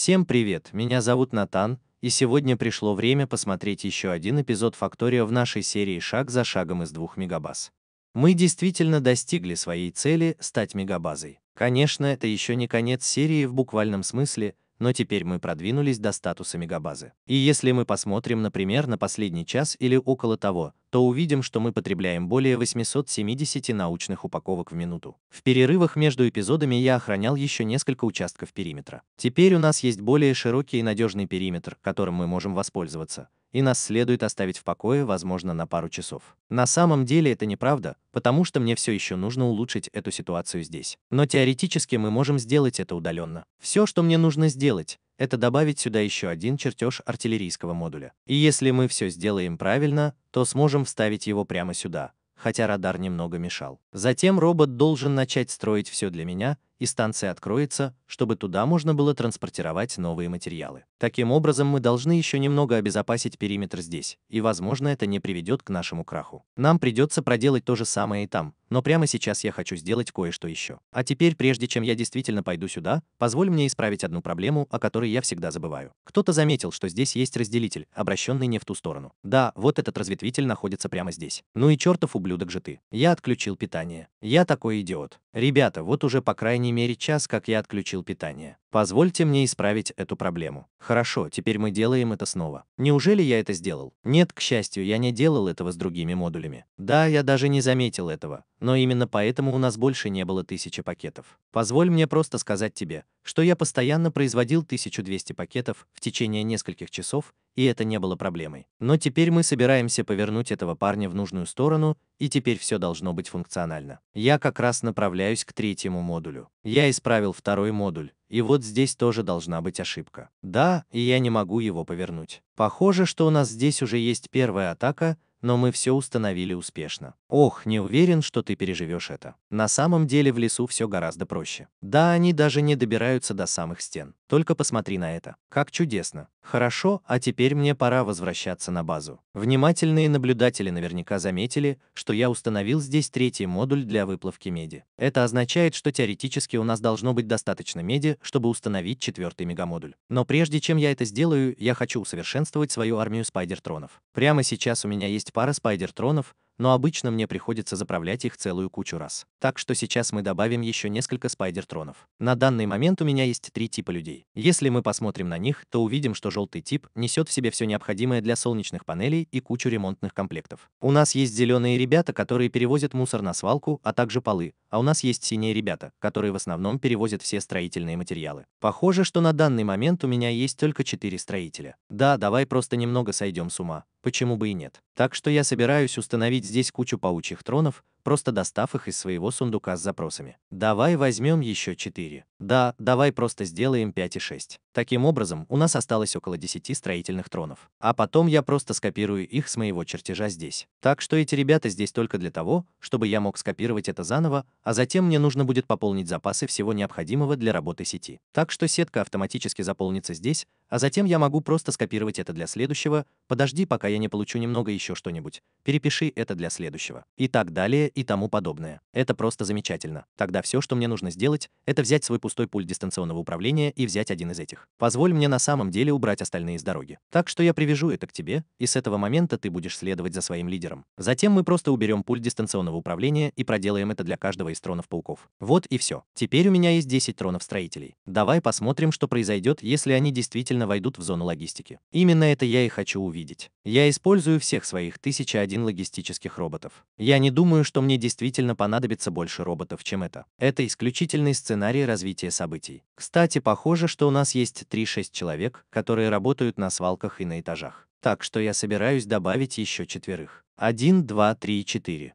Всем привет, меня зовут Натан, и сегодня пришло время посмотреть еще один эпизод Факторио в нашей серии «Шаг за шагом из двух мегабаз». Мы действительно достигли своей цели стать мегабазой. Конечно, это еще не конец серии в буквальном смысле, но теперь мы продвинулись до статуса мегабазы. И если мы посмотрим, например, на последний час или около того, то увидим, что мы потребляем более 870 научных упаковок в минуту. В перерывах между эпизодами я охранял еще несколько участков периметра. Теперь у нас есть более широкий и надежный периметр, которым мы можем воспользоваться, и нас следует оставить в покое, возможно, на пару часов. На самом деле это неправда, потому что мне все еще нужно улучшить эту ситуацию здесь. Но теоретически мы можем сделать это удаленно. Все, что мне нужно сделать, это добавить сюда еще один чертеж артиллерийского модуля. И если мы все сделаем правильно, то сможем вставить его прямо сюда, хотя радар немного мешал. Затем робот должен начать строить все для меня, и станция откроется, чтобы туда можно было транспортировать новые материалы. Таким образом, мы должны еще немного обезопасить периметр здесь, и, возможно, это не приведет к нашему краху. Нам придется проделать то же самое и там, но прямо сейчас я хочу сделать кое-что еще. А теперь, прежде чем я действительно пойду сюда, позволь мне исправить одну проблему, о которой я всегда забываю. Кто-то заметил, что здесь есть разделитель, обращенный не в ту сторону. Да, вот этот разветвитель находится прямо здесь. Ну и чертов ублюдок же ты. Я отключил питание. Я такой идиот. Ребята, вот уже по крайней крайней мере час, как я отключил питание. Позвольте мне исправить эту проблему. Хорошо, теперь мы делаем это снова. Неужели я это сделал? Нет, к счастью, я не делал этого с другими модулями. Да, я даже не заметил этого, но именно поэтому у нас больше не было тысячи пакетов. Позволь мне просто сказать тебе, что я постоянно производил 1200 пакетов в течение нескольких часов, и это не было проблемой. Но теперь мы собираемся повернуть этого парня в нужную сторону, и теперь все должно быть функционально. Я как раз направляюсь к третьему модулю. Я исправил второй модуль и вот здесь тоже должна быть ошибка. Да, и я не могу его повернуть. Похоже, что у нас здесь уже есть первая атака, но мы все установили успешно. Ох, не уверен, что ты переживешь это. На самом деле в лесу все гораздо проще. Да, они даже не добираются до самых стен. Только посмотри на это. Как чудесно. Хорошо, а теперь мне пора возвращаться на базу. Внимательные наблюдатели наверняка заметили, что я установил здесь третий модуль для выплавки меди. Это означает, что теоретически у нас должно быть достаточно меди, чтобы установить четвертый мегамодуль. Но прежде чем я это сделаю, я хочу усовершенствовать свою армию спайдер тронов. Прямо сейчас у меня есть пара спайдер тронов но обычно мне приходится заправлять их целую кучу раз. Так что сейчас мы добавим еще несколько спайдер-тронов. На данный момент у меня есть три типа людей. Если мы посмотрим на них, то увидим, что желтый тип несет в себе все необходимое для солнечных панелей и кучу ремонтных комплектов. У нас есть зеленые ребята, которые перевозят мусор на свалку, а также полы, а у нас есть синие ребята, которые в основном перевозят все строительные материалы. Похоже, что на данный момент у меня есть только четыре строителя. Да, давай просто немного сойдем с ума. Почему бы и нет? Так что я собираюсь установить здесь кучу паучьих тронов, просто достав их из своего сундука с запросами. Давай возьмем еще 4. Да, давай просто сделаем 5 и 6. Таким образом, у нас осталось около 10 строительных тронов. А потом я просто скопирую их с моего чертежа здесь. Так что эти ребята здесь только для того, чтобы я мог скопировать это заново, а затем мне нужно будет пополнить запасы всего необходимого для работы сети. Так что сетка автоматически заполнится здесь, а затем я могу просто скопировать это для следующего, подожди, пока я не получу немного еще что-нибудь, перепиши это для следующего. И так далее и тому подобное. Это просто замечательно. Тогда все, что мне нужно сделать, это взять свой пустой пульт дистанционного управления и взять один из этих. Позволь мне на самом деле убрать остальные с дороги. Так что я привяжу это к тебе, и с этого момента ты будешь следовать за своим лидером. Затем мы просто уберем пульт дистанционного управления и проделаем это для каждого из тронов пауков. Вот и все. Теперь у меня есть 10 тронов строителей. Давай посмотрим, что произойдет, если они действительно войдут в зону логистики. Именно это я и хочу увидеть. Я использую всех своих 1001 логистических роботов. Я не думаю, что мне мне действительно понадобится больше роботов, чем это. Это исключительный сценарий развития событий. Кстати, похоже, что у нас есть 3-6 человек, которые работают на свалках и на этажах. Так что я собираюсь добавить еще четверых. 1, 2, 3, 4.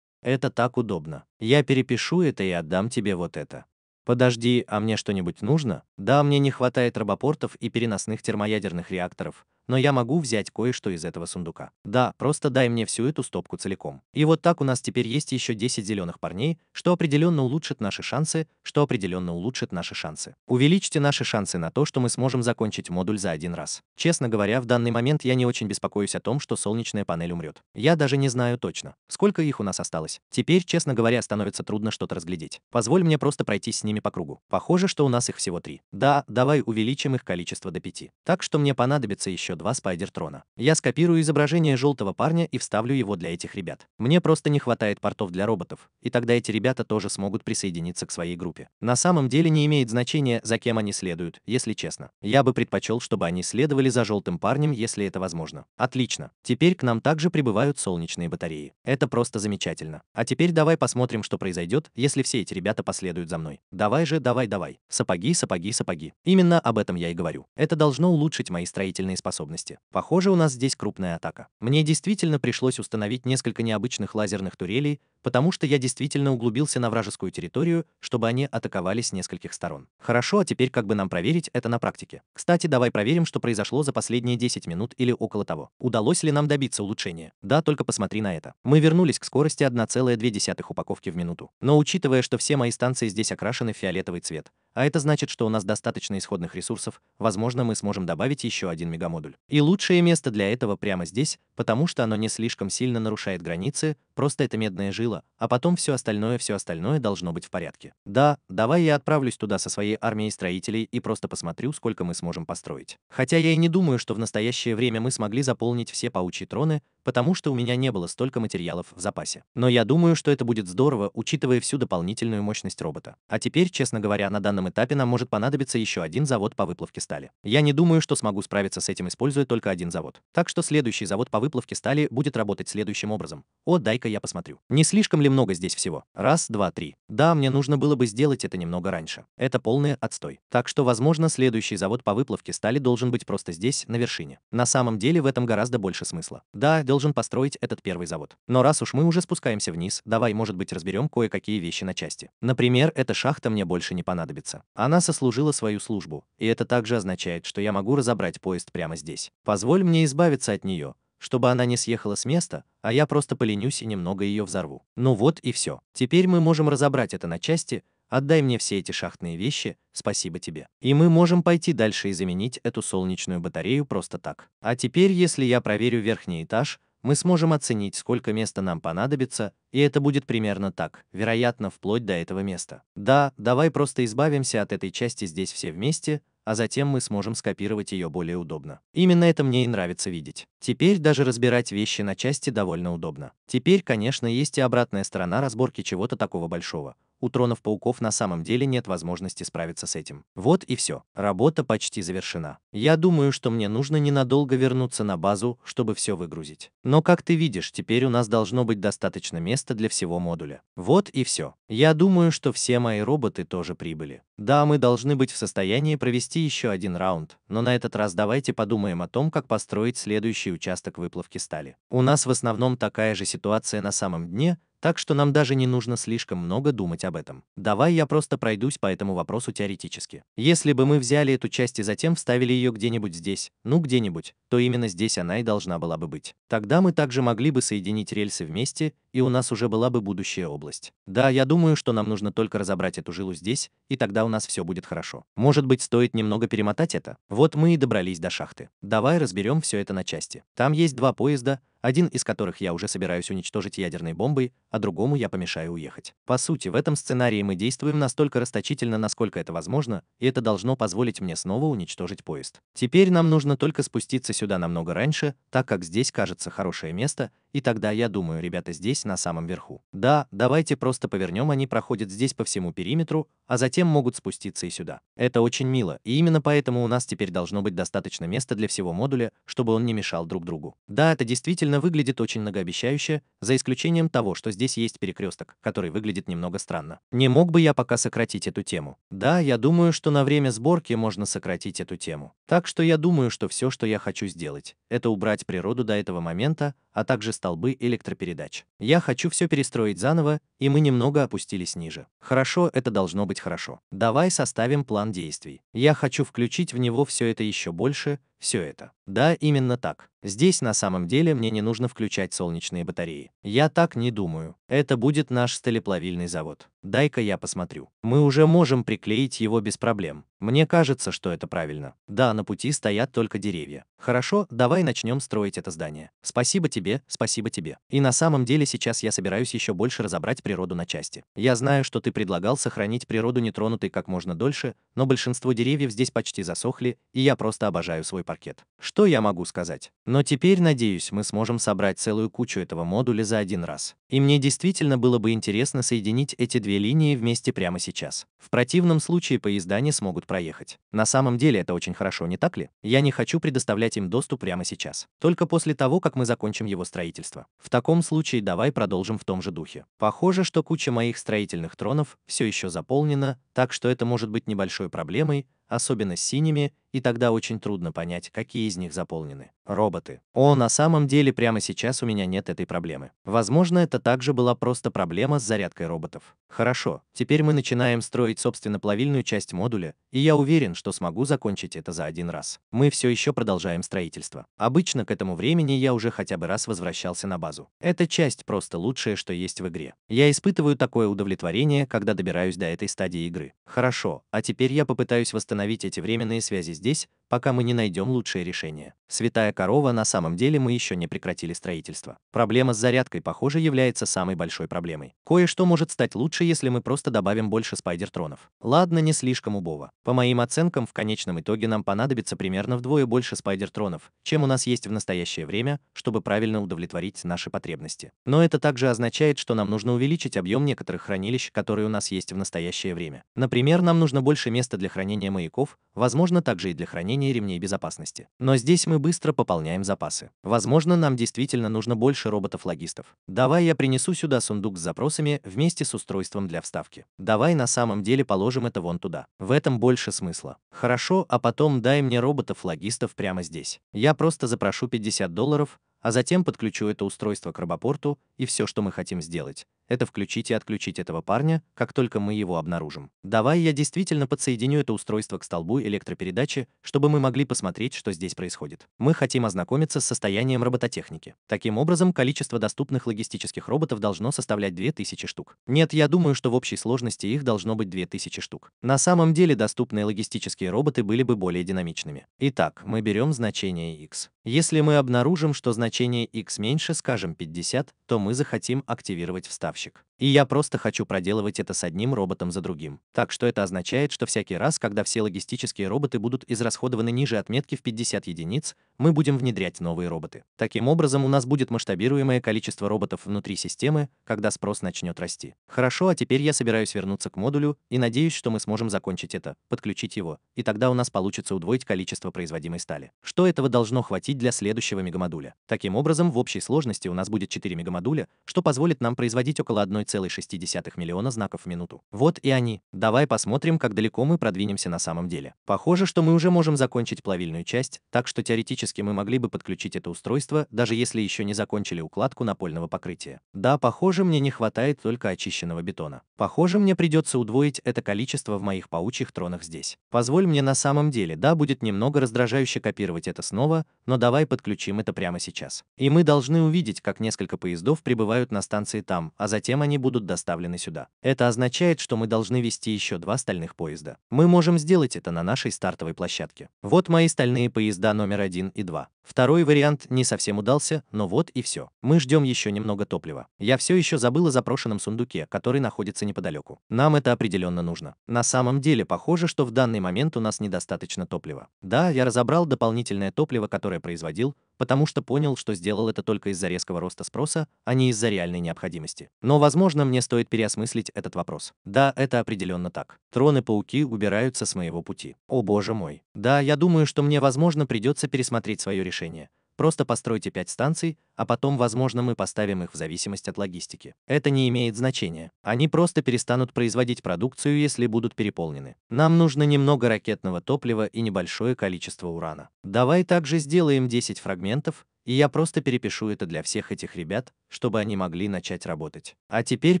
Это так удобно. Я перепишу это и отдам тебе вот это. Подожди, а мне что-нибудь нужно? Да, мне не хватает робопортов и переносных термоядерных реакторов, но я могу взять кое-что из этого сундука. Да, просто дай мне всю эту стопку целиком. И вот так у нас теперь есть еще 10 зеленых парней, что определенно улучшит наши шансы, что определенно улучшит наши шансы. Увеличьте наши шансы на то, что мы сможем закончить модуль за один раз. Честно говоря, в данный момент я не очень беспокоюсь о том, что солнечная панель умрет. Я даже не знаю точно, сколько их у нас осталось. Теперь, честно говоря, становится трудно что-то разглядеть. Позволь мне просто пройтись с ними по кругу. Похоже, что у нас их всего три. Да, давай увеличим их количество до пяти. Так что мне понадобится еще еще два трона. Я скопирую изображение желтого парня и вставлю его для этих ребят. Мне просто не хватает портов для роботов, и тогда эти ребята тоже смогут присоединиться к своей группе. На самом деле не имеет значения, за кем они следуют, если честно. Я бы предпочел, чтобы они следовали за желтым парнем, если это возможно. Отлично. Теперь к нам также прибывают солнечные батареи. Это просто замечательно. А теперь давай посмотрим, что произойдет, если все эти ребята последуют за мной. Давай же, давай, давай. Сапоги, сапоги, сапоги. Именно об этом я и говорю. Это должно улучшить мои строительные способности способности. Похоже, у нас здесь крупная атака. Мне действительно пришлось установить несколько необычных лазерных турелей, потому что я действительно углубился на вражескую территорию, чтобы они атаковали с нескольких сторон. Хорошо, а теперь как бы нам проверить это на практике? Кстати, давай проверим, что произошло за последние 10 минут или около того. Удалось ли нам добиться улучшения? Да, только посмотри на это. Мы вернулись к скорости 1,2 упаковки в минуту. Но учитывая, что все мои станции здесь окрашены в фиолетовый цвет, а это значит, что у нас достаточно исходных ресурсов, возможно, мы сможем добавить еще один мегамодуль. И лучшее место для этого прямо здесь, потому что оно не слишком сильно нарушает границы, просто это медная жила, а потом все остальное, все остальное должно быть в порядке. Да, давай я отправлюсь туда со своей армией строителей и просто посмотрю, сколько мы сможем построить. Хотя я и не думаю, что в настоящее время мы смогли заполнить все паучьи троны, потому что у меня не было столько материалов в запасе. Но я думаю, что это будет здорово, учитывая всю дополнительную мощность робота. А теперь, честно говоря, на данном этапе нам может понадобиться еще один завод по выплавке стали. Я не думаю, что смогу справиться с этим, используя только один завод. Так что следующий завод по выплавке стали будет работать следующим образом. О, дай-ка я посмотрю. Не слишком ли много здесь всего? Раз, два, три. Да, мне нужно было бы сделать это немного раньше. Это полный отстой. Так что, возможно, следующий завод по выплавке стали должен быть просто здесь, на вершине. На самом деле в этом гораздо больше смысла. Да, должен построить этот первый завод. Но раз уж мы уже спускаемся вниз, давай, может быть, разберем кое-какие вещи на части. Например, эта шахта мне больше не понадобится. Она сослужила свою службу, и это также означает, что я могу разобрать поезд прямо здесь. Позволь мне избавиться от нее, чтобы она не съехала с места, а я просто поленюсь и немного ее взорву. Ну вот и все. Теперь мы можем разобрать это на части Отдай мне все эти шахтные вещи, спасибо тебе. И мы можем пойти дальше и заменить эту солнечную батарею просто так. А теперь, если я проверю верхний этаж, мы сможем оценить, сколько места нам понадобится, и это будет примерно так, вероятно, вплоть до этого места. Да, давай просто избавимся от этой части здесь все вместе, а затем мы сможем скопировать ее более удобно. Именно это мне и нравится видеть. Теперь даже разбирать вещи на части довольно удобно. Теперь, конечно, есть и обратная сторона разборки чего-то такого большого у тронов-пауков на самом деле нет возможности справиться с этим. Вот и все. Работа почти завершена. Я думаю, что мне нужно ненадолго вернуться на базу, чтобы все выгрузить. Но как ты видишь, теперь у нас должно быть достаточно места для всего модуля. Вот и все. Я думаю, что все мои роботы тоже прибыли. Да, мы должны быть в состоянии провести еще один раунд, но на этот раз давайте подумаем о том, как построить следующий участок выплавки стали. У нас в основном такая же ситуация на самом дне, так что нам даже не нужно слишком много думать об этом. Давай я просто пройдусь по этому вопросу теоретически. Если бы мы взяли эту часть и затем вставили ее где-нибудь здесь, ну где-нибудь, то именно здесь она и должна была бы быть. Тогда мы также могли бы соединить рельсы вместе и у нас уже была бы будущая область. Да, я думаю, что нам нужно только разобрать эту жилу здесь, и тогда у нас все будет хорошо. Может быть, стоит немного перемотать это? Вот мы и добрались до шахты. Давай разберем все это на части. Там есть два поезда, один из которых я уже собираюсь уничтожить ядерной бомбой, а другому я помешаю уехать. По сути, в этом сценарии мы действуем настолько расточительно, насколько это возможно, и это должно позволить мне снова уничтожить поезд. Теперь нам нужно только спуститься сюда намного раньше, так как здесь кажется хорошее место, и тогда, я думаю, ребята здесь, на самом верху. Да, давайте просто повернем, они проходят здесь по всему периметру, а затем могут спуститься и сюда. Это очень мило, и именно поэтому у нас теперь должно быть достаточно места для всего модуля, чтобы он не мешал друг другу. Да, это действительно выглядит очень многообещающе, за исключением того, что здесь есть перекресток, который выглядит немного странно. Не мог бы я пока сократить эту тему. Да, я думаю, что на время сборки можно сократить эту тему. Так что я думаю, что все, что я хочу сделать, это убрать природу до этого момента, а также столбы электропередач. Я хочу все перестроить заново, и мы немного опустились ниже. Хорошо, это должно быть хорошо. Давай составим план действий. Я хочу включить в него все это еще больше, все это. Да, именно так. Здесь на самом деле мне не нужно включать солнечные батареи. Я так не думаю. Это будет наш сталеплавильный завод. Дай-ка я посмотрю. Мы уже можем приклеить его без проблем. Мне кажется, что это правильно. Да, на пути стоят только деревья. Хорошо, давай начнем строить это здание. Спасибо тебе, спасибо тебе. И на самом деле сейчас я собираюсь еще больше разобрать природу на части. Я знаю, что ты предлагал сохранить природу нетронутой как можно дольше, но большинство деревьев здесь почти засохли, и я просто обожаю свой паркет. Что я могу сказать? Но теперь, надеюсь, мы сможем собрать целую кучу этого модуля за один раз. И мне действительно было бы интересно соединить эти две линии вместе прямо сейчас. В противном случае поезда не смогут проехать. На самом деле это очень хорошо, не так ли? Я не хочу предоставлять им доступ прямо сейчас. Только после того, как мы закончим его строительство. В таком случае давай продолжим в том же духе. Похоже, что куча моих строительных тронов все еще заполнена, так что это может быть небольшой проблемой, особенно с синими и тогда очень трудно понять, какие из них заполнены. Роботы. О, на самом деле прямо сейчас у меня нет этой проблемы. Возможно, это также была просто проблема с зарядкой роботов. Хорошо, теперь мы начинаем строить собственно плавильную часть модуля, и я уверен, что смогу закончить это за один раз. Мы все еще продолжаем строительство. Обычно к этому времени я уже хотя бы раз возвращался на базу. Эта часть просто лучшее, что есть в игре. Я испытываю такое удовлетворение, когда добираюсь до этой стадии игры. Хорошо, а теперь я попытаюсь восстановить эти временные связи с здесь пока мы не найдем лучшее решение. Святая корова на самом деле мы еще не прекратили строительство. Проблема с зарядкой, похоже, является самой большой проблемой. Кое-что может стать лучше, если мы просто добавим больше спайдертронов. Ладно, не слишком убого. По моим оценкам, в конечном итоге нам понадобится примерно вдвое больше спайдертронов, чем у нас есть в настоящее время, чтобы правильно удовлетворить наши потребности. Но это также означает, что нам нужно увеличить объем некоторых хранилищ, которые у нас есть в настоящее время. Например, нам нужно больше места для хранения маяков, возможно, также и для хранения применение ремней безопасности. Но здесь мы быстро пополняем запасы. Возможно, нам действительно нужно больше роботов-логистов. Давай я принесу сюда сундук с запросами вместе с устройством для вставки. Давай на самом деле положим это вон туда. В этом больше смысла. Хорошо, а потом дай мне роботов-логистов прямо здесь. Я просто запрошу 50 долларов, а затем подключу это устройство к робопорту, и все, что мы хотим сделать, это включить и отключить этого парня, как только мы его обнаружим. Давай я действительно подсоединю это устройство к столбу электропередачи, чтобы мы могли посмотреть, что здесь происходит. Мы хотим ознакомиться с состоянием робототехники. Таким образом, количество доступных логистических роботов должно составлять 2000 штук. Нет, я думаю, что в общей сложности их должно быть 2000 штук. На самом деле доступные логистические роботы были бы более динамичными. Итак, мы берем значение x. Если мы обнаружим, что значение x меньше, скажем 50, то мы захотим активировать вставщик гробовщик. И я просто хочу проделывать это с одним роботом за другим. Так что это означает, что всякий раз, когда все логистические роботы будут израсходованы ниже отметки в 50 единиц, мы будем внедрять новые роботы. Таким образом, у нас будет масштабируемое количество роботов внутри системы, когда спрос начнет расти. Хорошо, а теперь я собираюсь вернуться к модулю и надеюсь, что мы сможем закончить это, подключить его, и тогда у нас получится удвоить количество производимой стали. Что этого должно хватить для следующего мегамодуля? Таким образом, в общей сложности у нас будет 4 мегамодуля, что позволит нам производить около 1,5 1,6 миллиона знаков в минуту. Вот и они. Давай посмотрим, как далеко мы продвинемся на самом деле. Похоже, что мы уже можем закончить плавильную часть, так что теоретически мы могли бы подключить это устройство, даже если еще не закончили укладку напольного покрытия. Да, похоже, мне не хватает только очищенного бетона. Похоже, мне придется удвоить это количество в моих паучьих тронах здесь. Позволь мне на самом деле, да, будет немного раздражающе копировать это снова, но давай подключим это прямо сейчас. И мы должны увидеть, как несколько поездов прибывают на станции там, а затем они будут доставлены сюда. Это означает, что мы должны вести еще два стальных поезда. Мы можем сделать это на нашей стартовой площадке. Вот мои стальные поезда номер один и два. Второй вариант не совсем удался, но вот и все. Мы ждем еще немного топлива. Я все еще забыл о запрошенном сундуке, который находится неподалеку. Нам это определенно нужно. На самом деле, похоже, что в данный момент у нас недостаточно топлива. Да, я разобрал дополнительное топливо, которое производил, потому что понял, что сделал это только из-за резкого роста спроса, а не из-за реальной необходимости. Но, возможно, мне стоит переосмыслить этот вопрос. Да, это определенно так. Троны-пауки убираются с моего пути. О боже мой. Да, я думаю, что мне, возможно, придется пересмотреть свое решение. Просто постройте 5 станций, а потом, возможно, мы поставим их в зависимость от логистики. Это не имеет значения. Они просто перестанут производить продукцию, если будут переполнены. Нам нужно немного ракетного топлива и небольшое количество урана. Давай также сделаем 10 фрагментов, и я просто перепишу это для всех этих ребят, чтобы они могли начать работать. А теперь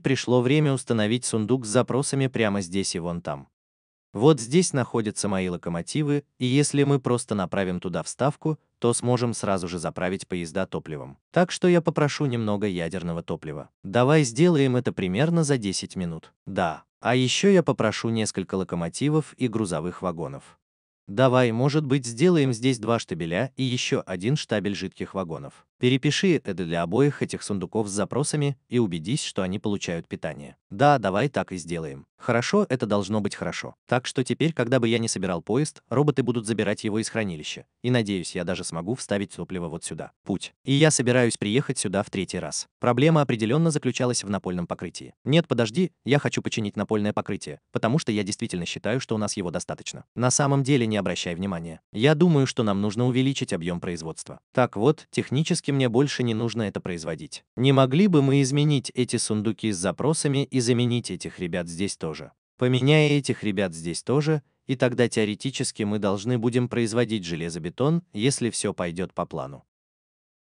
пришло время установить сундук с запросами прямо здесь и вон там. Вот здесь находятся мои локомотивы, и если мы просто направим туда вставку, то сможем сразу же заправить поезда топливом. Так что я попрошу немного ядерного топлива. Давай сделаем это примерно за 10 минут. Да. А еще я попрошу несколько локомотивов и грузовых вагонов. Давай, может быть, сделаем здесь два штабеля и еще один штабель жидких вагонов. Перепиши это для обоих этих сундуков с запросами и убедись, что они получают питание. Да, давай так и сделаем. Хорошо, это должно быть хорошо. Так что теперь, когда бы я не собирал поезд, роботы будут забирать его из хранилища. И надеюсь, я даже смогу вставить топливо вот сюда. Путь. И я собираюсь приехать сюда в третий раз. Проблема определенно заключалась в напольном покрытии. Нет, подожди, я хочу починить напольное покрытие, потому что я действительно считаю, что у нас его достаточно. На самом деле не обращай внимания. Я думаю, что нам нужно увеличить объем производства. Так вот, технически Давайте мне больше не нужно это производить. Не могли бы мы изменить эти сундуки с запросами и заменить этих ребят здесь тоже? Поменяя этих ребят здесь тоже, и тогда теоретически мы должны будем производить железобетон, если все пойдет по плану.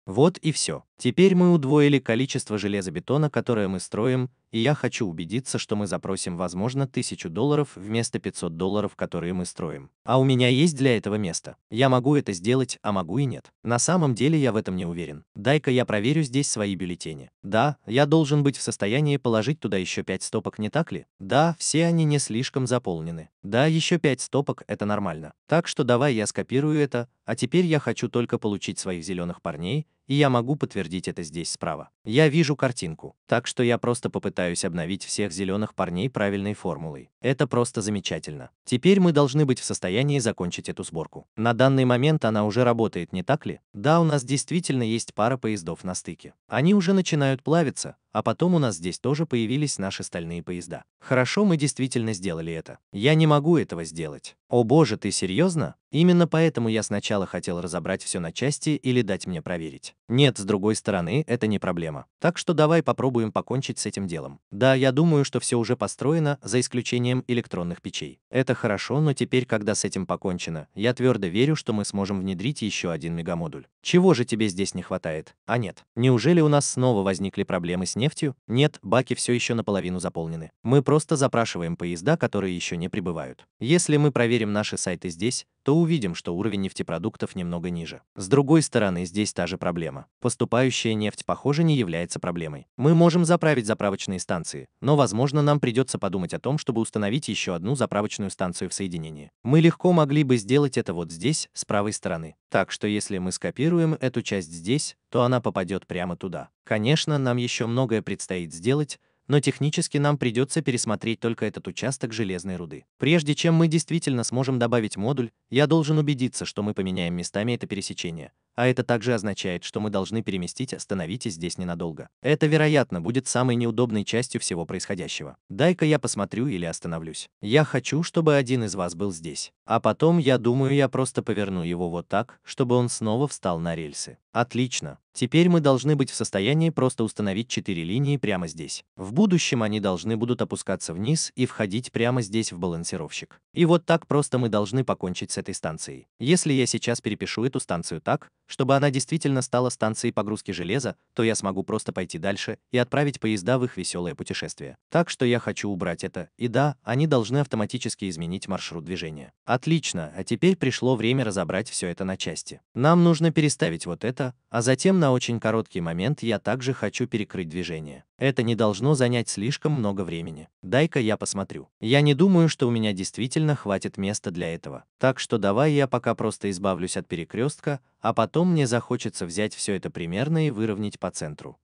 Вот и все. Теперь мы удвоили количество железобетона, которое мы строим, и я хочу убедиться, что мы запросим, возможно, 1000 долларов вместо 500 долларов, которые мы строим. А у меня есть для этого место. Я могу это сделать, а могу и нет. На самом деле я в этом не уверен. Дай-ка я проверю здесь свои бюллетени. Да, я должен быть в состоянии положить туда еще 5 стопок, не так ли? Да, все они не слишком заполнены. Да, еще 5 стопок – это нормально. Так что давай я скопирую это, а теперь я хочу только получить своих зеленых парней, и я могу подтвердить это здесь справа. Я вижу картинку, так что я просто попытаюсь обновить всех зеленых парней правильной формулой. Это просто замечательно. Теперь мы должны быть в состоянии закончить эту сборку. На данный момент она уже работает, не так ли? Да, у нас действительно есть пара поездов на стыке. Они уже начинают плавиться, а потом у нас здесь тоже появились наши стальные поезда. Хорошо, мы действительно сделали это. Я не могу этого сделать. О боже, ты серьезно? Именно поэтому я сначала хотел разобрать все на части или дать мне проверить. Нет, с другой стороны, это не проблема. Так что давай попробуем покончить с этим делом. Да, я думаю, что все уже построено, за исключением электронных печей. Это хорошо, но теперь, когда с этим покончено, я твердо верю, что мы сможем внедрить еще один мегамодуль. Чего же тебе здесь не хватает? А нет. Неужели у нас снова возникли проблемы с ним? нефтью? Нет, баки все еще наполовину заполнены. Мы просто запрашиваем поезда, которые еще не прибывают. Если мы проверим наши сайты здесь, то увидим, что уровень нефтепродуктов немного ниже. С другой стороны, здесь та же проблема. Поступающая нефть, похоже, не является проблемой. Мы можем заправить заправочные станции, но, возможно, нам придется подумать о том, чтобы установить еще одну заправочную станцию в соединении. Мы легко могли бы сделать это вот здесь, с правой стороны. Так что если мы скопируем эту часть здесь, то она попадет прямо туда. Конечно, нам еще многое предстоит сделать, но технически нам придется пересмотреть только этот участок железной руды. Прежде чем мы действительно сможем добавить модуль, я должен убедиться, что мы поменяем местами это пересечение. А это также означает, что мы должны переместить «Остановитесь здесь ненадолго». Это, вероятно, будет самой неудобной частью всего происходящего. Дай-ка я посмотрю или остановлюсь. Я хочу, чтобы один из вас был здесь. А потом, я думаю, я просто поверну его вот так, чтобы он снова встал на рельсы. Отлично. Теперь мы должны быть в состоянии просто установить четыре линии прямо здесь. В будущем они должны будут опускаться вниз и входить прямо здесь в балансировщик. И вот так просто мы должны покончить с этой станцией. Если я сейчас перепишу эту станцию так, чтобы она действительно стала станцией погрузки железа, то я смогу просто пойти дальше и отправить поезда в их веселое путешествие. Так что я хочу убрать это, и да, они должны автоматически изменить маршрут движения. Отлично, а теперь пришло время разобрать все это на части. Нам нужно переставить вот это, это, а затем на очень короткий момент я также хочу перекрыть движение. Это не должно занять слишком много времени. Дай-ка я посмотрю. Я не думаю, что у меня действительно хватит места для этого. Так что давай я пока просто избавлюсь от перекрестка, а потом мне захочется взять все это примерно и выровнять по центру.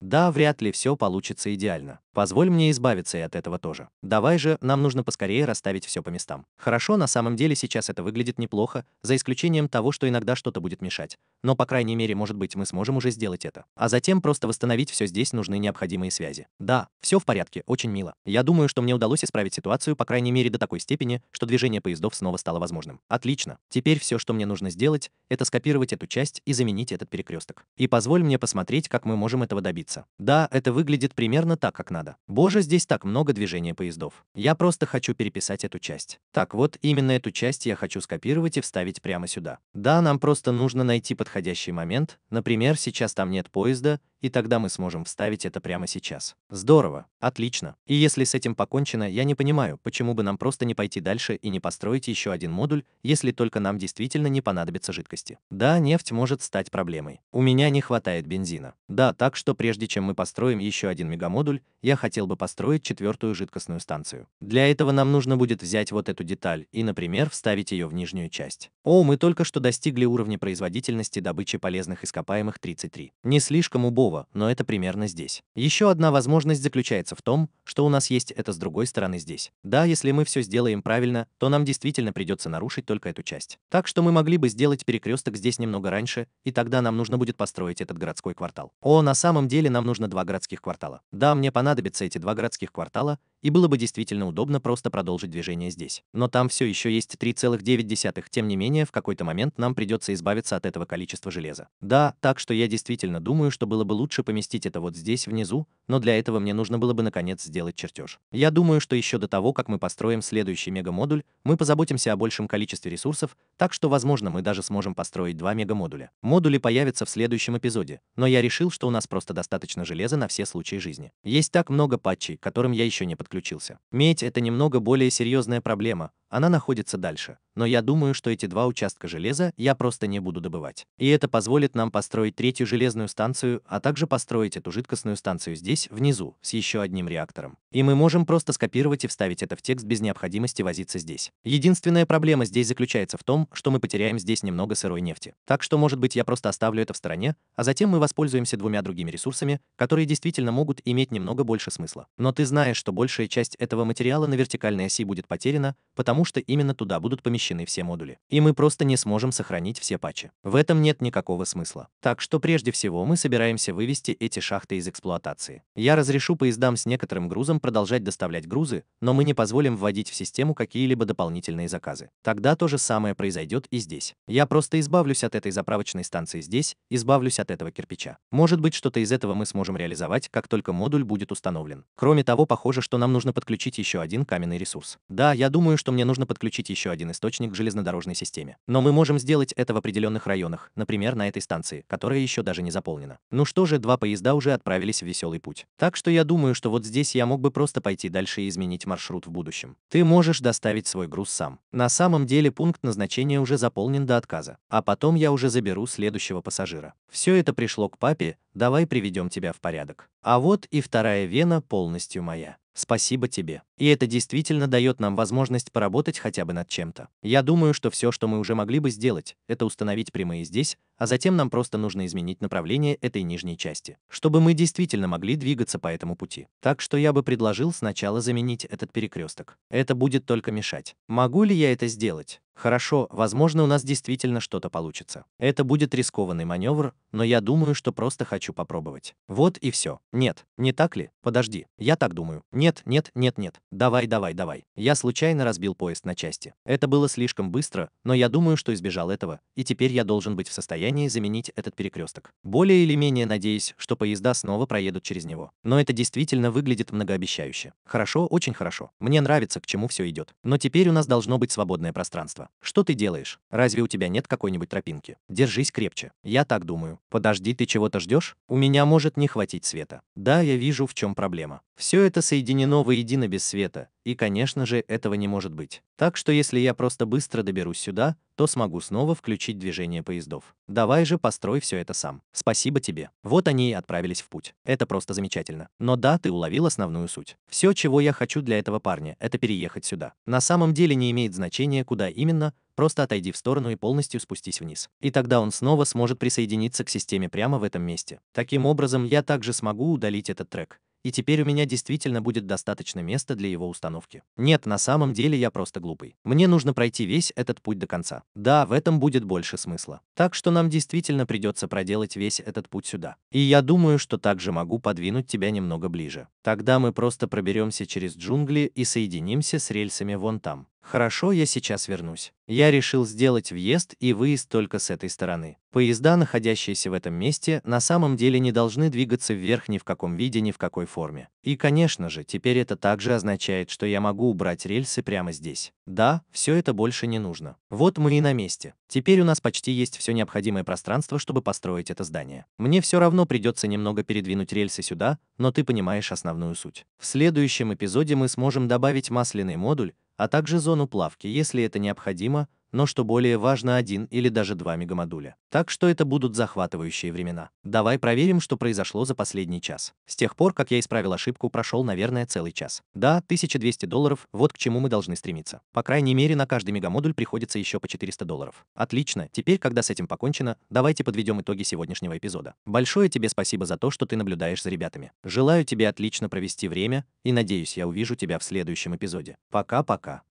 Да, вряд ли все получится идеально. Позволь мне избавиться и от этого тоже. Давай же, нам нужно поскорее расставить все по местам. Хорошо, на самом деле сейчас это выглядит неплохо, за исключением того, что иногда что-то будет мешать. Но, по крайней мере, может быть, мы сможем уже сделать это. А затем просто восстановить все здесь нужны необходимые связи. Да, все в порядке, очень мило. Я думаю, что мне удалось исправить ситуацию, по крайней мере, до такой степени, что движение поездов снова стало возможным. Отлично. Теперь все, что мне нужно сделать, это скопировать эту часть и заменить этот перекресток. И позволь мне посмотреть, как мы можем этого добиться. Да, это выглядит примерно так, как надо надо. Боже, здесь так много движения поездов. Я просто хочу переписать эту часть. Так вот, именно эту часть я хочу скопировать и вставить прямо сюда. Да, нам просто нужно найти подходящий момент, например, сейчас там нет поезда, и тогда мы сможем вставить это прямо сейчас. Здорово, отлично. И если с этим покончено, я не понимаю, почему бы нам просто не пойти дальше и не построить еще один модуль, если только нам действительно не понадобится жидкости. Да, нефть может стать проблемой. У меня не хватает бензина. Да, так что прежде чем мы построим еще один мегамодуль, я хотел бы построить четвертую жидкостную станцию. Для этого нам нужно будет взять вот эту деталь и, например, вставить ее в нижнюю часть. О, мы только что достигли уровня производительности добычи полезных ископаемых 33. Не слишком убого, но это примерно здесь. Еще одна возможность заключается в том, что у нас есть это с другой стороны здесь. Да, если мы все сделаем правильно, то нам действительно придется нарушить только эту часть. Так что мы могли бы сделать перекресток здесь немного раньше, и тогда нам нужно будет построить этот городской квартал. О, на самом деле нам нужно два городских квартала. Да, мне понадобится понадобятся эти два городских квартала и было бы действительно удобно просто продолжить движение здесь. Но там все еще есть 3,9, тем не менее, в какой-то момент нам придется избавиться от этого количества железа. Да, так что я действительно думаю, что было бы лучше поместить это вот здесь, внизу, но для этого мне нужно было бы наконец сделать чертеж. Я думаю, что еще до того, как мы построим следующий мегамодуль, мы позаботимся о большем количестве ресурсов, так что, возможно, мы даже сможем построить два мегамодуля. Модули появятся в следующем эпизоде, но я решил, что у нас просто достаточно железа на все случаи жизни. Есть так много патчей, которым я еще не подключил подключился. Медь – это немного более серьезная проблема, она находится дальше, но я думаю, что эти два участка железа я просто не буду добывать. И это позволит нам построить третью железную станцию, а также построить эту жидкостную станцию здесь, внизу, с еще одним реактором. И мы можем просто скопировать и вставить это в текст без необходимости возиться здесь. Единственная проблема здесь заключается в том, что мы потеряем здесь немного сырой нефти. Так что, может быть, я просто оставлю это в стороне, а затем мы воспользуемся двумя другими ресурсами, которые действительно могут иметь немного больше смысла. Но ты знаешь, что большая часть этого материала на вертикальной оси будет потеряна, потому потому что именно туда будут помещены все модули. И мы просто не сможем сохранить все патчи. В этом нет никакого смысла. Так что прежде всего мы собираемся вывести эти шахты из эксплуатации. Я разрешу поездам с некоторым грузом продолжать доставлять грузы, но мы не позволим вводить в систему какие-либо дополнительные заказы. Тогда то же самое произойдет и здесь. Я просто избавлюсь от этой заправочной станции здесь, избавлюсь от этого кирпича. Может быть, что-то из этого мы сможем реализовать, как только модуль будет установлен. Кроме того, похоже, что нам нужно подключить еще один каменный ресурс. Да, я думаю, что мне нужно подключить еще один источник к железнодорожной системе. Но мы можем сделать это в определенных районах, например, на этой станции, которая еще даже не заполнена. Ну что же, два поезда уже отправились в веселый путь. Так что я думаю, что вот здесь я мог бы просто пойти дальше и изменить маршрут в будущем. Ты можешь доставить свой груз сам. На самом деле пункт назначения уже заполнен до отказа. А потом я уже заберу следующего пассажира. Все это пришло к папе, давай приведем тебя в порядок. А вот и вторая вена полностью моя. Спасибо тебе. И это действительно дает нам возможность поработать хотя бы над чем-то. Я думаю, что все, что мы уже могли бы сделать, это установить прямые здесь, а затем нам просто нужно изменить направление этой нижней части, чтобы мы действительно могли двигаться по этому пути. Так что я бы предложил сначала заменить этот перекресток. Это будет только мешать. Могу ли я это сделать? Хорошо, возможно, у нас действительно что-то получится. Это будет рискованный маневр, но я думаю, что просто хочу попробовать. Вот и все. Нет, не так ли? Подожди, я так думаю. Нет, нет, нет, нет. Давай, давай, давай. Я случайно разбил поезд на части. Это было слишком быстро, но я думаю, что избежал этого, и теперь я должен быть в состоянии заменить этот перекресток. Более или менее надеюсь, что поезда снова проедут через него. Но это действительно выглядит многообещающе. Хорошо, очень хорошо. Мне нравится, к чему все идет. Но теперь у нас должно быть свободное пространство. Что ты делаешь? Разве у тебя нет какой-нибудь тропинки? Держись крепче. Я так думаю. Подожди, ты чего-то ждешь? У меня может не хватить света. Да, я вижу, в чем проблема. Все это соединено воедино без света, и, конечно же, этого не может быть. Так что если я просто быстро доберусь сюда, то смогу снова включить движение поездов. Давай же построй все это сам. Спасибо тебе. Вот они и отправились в путь. Это просто замечательно. Но да, ты уловил основную суть. Все, чего я хочу для этого парня, это переехать сюда. На самом деле не имеет значения, куда именно, просто отойди в сторону и полностью спустись вниз. И тогда он снова сможет присоединиться к системе прямо в этом месте. Таким образом, я также смогу удалить этот трек и теперь у меня действительно будет достаточно места для его установки. Нет, на самом деле я просто глупый. Мне нужно пройти весь этот путь до конца. Да, в этом будет больше смысла. Так что нам действительно придется проделать весь этот путь сюда. И я думаю, что также могу подвинуть тебя немного ближе. Тогда мы просто проберемся через джунгли и соединимся с рельсами вон там. Хорошо, я сейчас вернусь. Я решил сделать въезд и выезд только с этой стороны. Поезда, находящиеся в этом месте, на самом деле не должны двигаться вверх ни в каком виде, ни в какой форме. И, конечно же, теперь это также означает, что я могу убрать рельсы прямо здесь. Да, все это больше не нужно. Вот мы и на месте. Теперь у нас почти есть все необходимое пространство, чтобы построить это здание. Мне все равно придется немного передвинуть рельсы сюда, но ты понимаешь основную суть. В следующем эпизоде мы сможем добавить масляный модуль, а также зону плавки, если это необходимо, но что более важно один или даже два мегамодуля. Так что это будут захватывающие времена. Давай проверим, что произошло за последний час. С тех пор, как я исправил ошибку, прошел, наверное, целый час. Да, 1200 долларов, вот к чему мы должны стремиться. По крайней мере, на каждый мегамодуль приходится еще по 400 долларов. Отлично, теперь, когда с этим покончено, давайте подведем итоги сегодняшнего эпизода. Большое тебе спасибо за то, что ты наблюдаешь за ребятами. Желаю тебе отлично провести время и надеюсь, я увижу тебя в следующем эпизоде. Пока-пока.